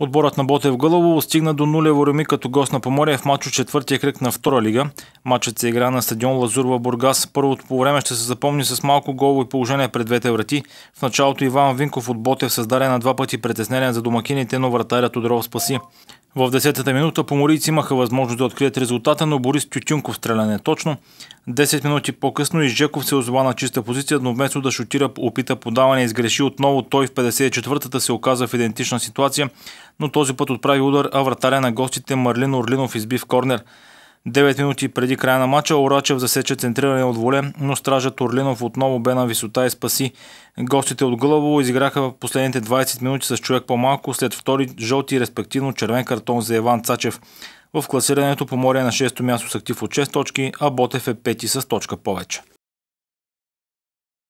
Отборът на Ботев гълъво стигна до нулево реми като гост на Поморие в матч от четвъртия кръг на втора лига. Матчът се игра на стадион Лазур Бургас. Първото по време ще се запомни с малко голово и положение пред двете врати. В началото Иван Винков от Ботев създаде на два пъти притеснение за домакините, но вратарят Тодоров спаси. В 10-та минута поморийци имаха възможност да открият резултата, но Борис Тютюнков стреля е точно. 10 минути по-късно Изжеков се озова на чиста позиция, но вместо да шутира опита подаване и сгреши отново, той в 54-та се оказа в идентична ситуация, но този път отправи удар, а вратаря на гостите Марлин Орлинов изби в корнер. 9 минути преди края на матча Орачев засече центриране от воле, но стража Орлинов отново бе на висота и спаси. Гостите от Гълъбово изиграха в последните 20 минути с човек по-малко след втори жълти и респективно червен картон за Иван Цачев. В класирането по Поморие на 6-то място с актив от 6 точки, а Ботев е 5 с точка повече.